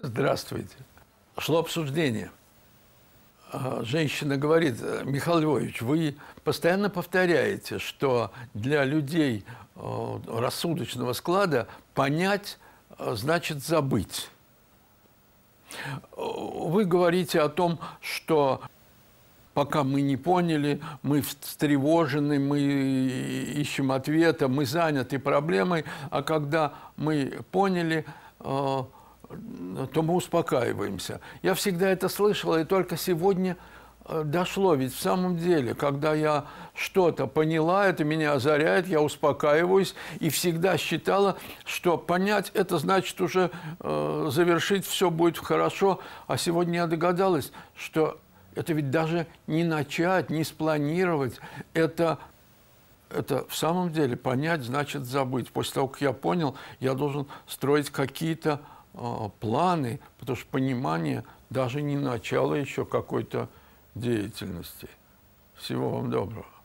Здравствуйте. Шло обсуждение. А, женщина говорит, «Э, Михаил Львович, вы постоянно повторяете, что для людей э, рассудочного склада понять э, значит забыть. Вы говорите о том, что пока мы не поняли, мы встревожены, мы ищем ответа, мы заняты проблемой, а когда мы поняли, Э, то мы успокаиваемся. Я всегда это слышала, и только сегодня э, дошло. Ведь в самом деле, когда я что-то поняла, это меня озаряет, я успокаиваюсь и всегда считала, что понять это значит уже э, завершить, все будет хорошо. А сегодня я догадалась, что это ведь даже не начать, не спланировать, это это в самом деле понять значит забыть. После того, как я понял, я должен строить какие-то а, планы, потому что понимание даже не начало еще какой-то деятельности. Всего вам доброго.